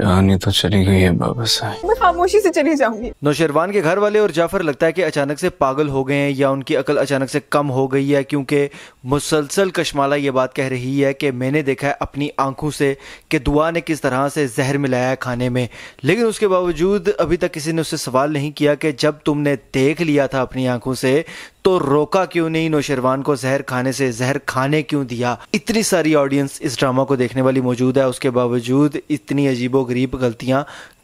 रानी तो चली गई है बाबा साहब मैं खामोशी से चली जाऊंगी नौशरवान के घर वाले और जाफर लगता है कि अचानक से पागल हो गए हैं या उनकी अकल अचानक से कम हो गई है क्योंकि मुसलसल कश्माला ये बात कह रही है कि मैंने देखा है अपनी आंखों से कि दुआ ने किस तरह से जहर मिलाया है खाने में लेकिन उसके बावजूद अभी तक किसी ने उससे सवाल नहीं किया कि जब तुमने देख लिया था अपनी आंखों से तो रोका क्यों नहीं नौशरवान को जहर खाने से जहर खाने क्यों दिया इतनी सारी ऑडियंस इस ड्रामा को देखने वाली मौजूद है उसके बावजूद इतनी अजीबो गरीब गलतियां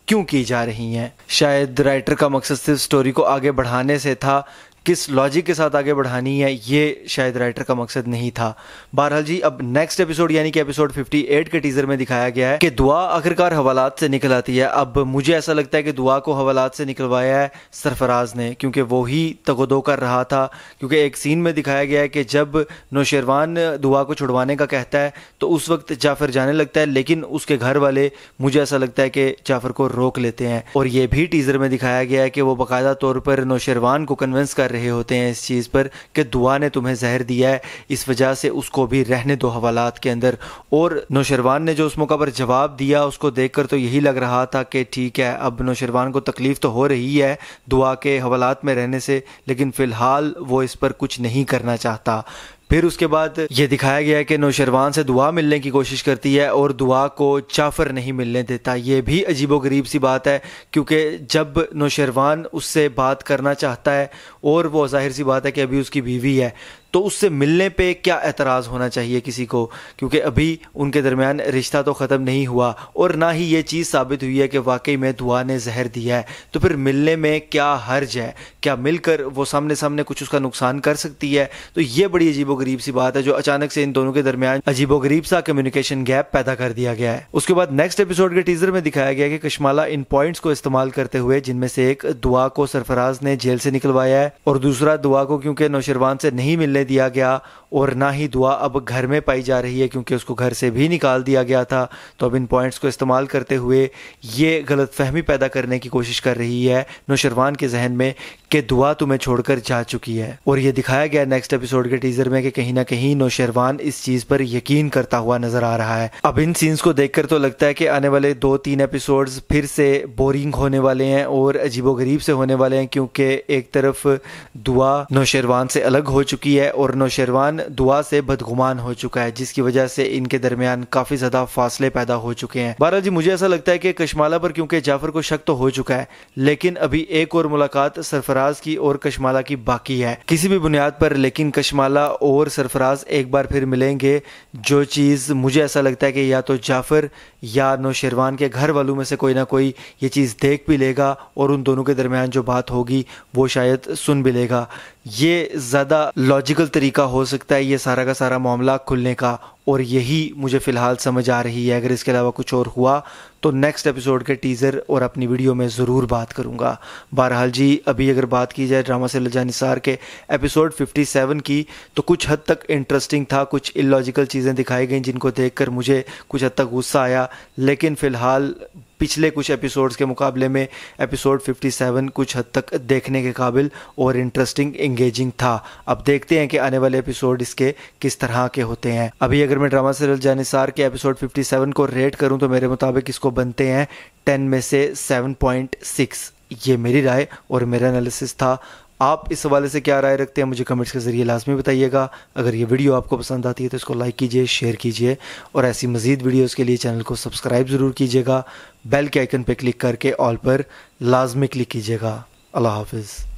क्यों की जा रही हैं शायद राइटर का मकसद सिर्फ स्टोरी को आगे बढ़ाने से था किस लॉजिक के साथ आगे बढ़ानी है ये शायद राइटर का मकसद नहीं था बहरहाल जी अब नेक्स्ट एपिसोड यानी कि एपिसोड 58 के टीजर में दिखाया गया है कि दुआ आखिरकार हवालात से निकल आती है अब मुझे ऐसा लगता है कि दुआ को हवालात से निकलवाया है सरफराज ने क्योंकि वो ही तगोदो कर रहा था क्योंकि एक सीन में दिखाया गया है कि जब नौशेरवान दुआ को छुड़वाने का कहता है तो उस वक्त जाफर जाने लगता है लेकिन उसके घर वाले मुझे ऐसा लगता है कि जाफर को रोक लेते हैं और ये भी टीजर में दिखाया गया है कि वो बाकायदा तौर पर नौशेरवान को कन्विंस कर रहे होते हैं इस चीज़ पर कि दुआ ने तुम्हें जहर दिया है इस वजह से उसको भी रहने दो हवालात के अंदर और नौशरवान ने जो उस मौका पर जवाब दिया उसको देख कर तो यही लग रहा था कि ठीक है अब नौशरवान को तकलीफ़ तो हो रही है दुआ के हवालात में रहने से लेकिन फ़िलहाल वो इस पर कुछ नहीं करना चाहता फिर उसके बाद ये दिखाया गया है कि नौशरवान से दुआ मिलने की कोशिश करती है और दुआ को चाफर नहीं मिलने देता ये भी अजीबो गरीब सी बात है क्योंकि जब नौशरवान उससे बात करना चाहता है और वो जाहिर सी बात है कि अभी उसकी बीवी है तो उससे मिलने पे क्या एतराज़ होना चाहिए किसी को क्योंकि अभी उनके दरमियान रिश्ता तो ख़त्म नहीं हुआ और ना ही ये चीज़ साबित हुई है कि वाकई में दुआ ने जहर दिया है तो फिर मिलने में क्या हर्ज है क्या मिलकर वो सामने सामने कुछ उसका नुकसान कर सकती है तो ये बड़ी अजीबोगरीब सी बात है जो अचानक से इन दोनों के दरमियान अजीबोगरीब सा कम्युनिकेशन गैप पैदा कर दिया गया है उसके बाद नेक्स्ट एपिसोड के टीजर में दिखाया गया कि कश्माला इन पॉइंट्स को इस्तेमाल करते हुए जिनमें से एक दुआ को सरफराज ने जेल से निकलवाया है और दूसरा दुआ को क्योंकि नौशरवान से नहीं मिलने दिया गया और ना ही दुआ अब घर में पाई जा रही है क्योंकि उसको घर से भी निकाल दिया गया था तो अब इन पॉइंट्स को इस्तेमाल करते हुए ये गलत फहमी पैदा करने की कोशिश कर रही है नौशरवान के जहन में कि दुआ तुम्हें छोड़कर जा चुकी है और ये दिखाया गया नेक्स्ट एपिसोड के टीजर में कि कहीं ना कहीं नौशरवान इस चीज़ पर यकीन करता हुआ नजर आ रहा है अब इन सीन्स को देखकर तो लगता है कि आने वाले दो तीन एपिसोड फिर से बोरिंग होने वाले हैं और अजीबो से होने वाले हैं क्योंकि एक तरफ दुआ नौशरवान से अलग हो चुकी है और नौशेरवान दुआ से बदगुमान हो चुका है जिसकी वजह से इनके दरमियान काफी ज्यादा फासले पैदा हो चुके हैं बहरहाल जी मुझे ऐसा लगता है कि कश्माला पर क्योंकि जाफर को शक तो हो चुका है लेकिन अभी एक और मुलाकात सरफराज की और कश्माला की बाकी है किसी भी बुनियाद पर लेकिन कशमाला और सरफराज एक बार फिर मिलेंगे जो चीज मुझे ऐसा लगता है कि या तो जाफर या नौशरवान के घर वालों में से कोई ना कोई ये चीज़ देख भी लेगा और उन दोनों के दरमियान जो बात होगी वो शायद सुन भी लेगा ये ज़्यादा लॉजिकल लीगल तरीका हो सकता है ये सारा का सारा मामला खुलने का और यही मुझे फ़िलहाल समझ आ रही है अगर इसके अलावा कुछ और हुआ तो नेक्स्ट एपिसोड के टीज़र और अपनी वीडियो में ज़रूर बात करूँगा बहरहाल जी अभी अगर बात की जाए ड्रामा से लजा निसार के एपिसोड 57 की तो कुछ हद तक इंटरेस्टिंग था कुछ इलॉजिकल चीज़ें दिखाई गई जिनको देखकर मुझे कुछ हद तक गुस्सा आया लेकिन फ़िलहाल पिछले कुछ एपिसोड्स के मुकाबले में एपिसोड 57 कुछ हद तक देखने के काबिल और इंटरेस्टिंग एंगेजिंग था अब देखते हैं कि आने वाले एपिसोड इसके किस तरह के होते हैं अभी अगर मैं ड्रामा सीरियल जानसार के एपिसोड 57 को रेट करूं तो मेरे मुताबिक इसको बनते हैं 10 में से 7.6 ये मेरी राय और मेरा एनालिसिस था आप इस हवाले से क्या राय रखते हैं मुझे कमेंट्स के ज़रिए लाजमी बताइएगा अगर ये वीडियो आपको पसंद आती है तो इसको लाइक कीजिए शेयर कीजिए और ऐसी मज़ीद वीडियोज़ के लिए चैनल को सब्सक्राइब ज़रूर कीजिएगा बेल के आइकन पर क्लिक करके ऑल पर लाजमी क्लिक कीजिएगा अल्लाह हाफिज़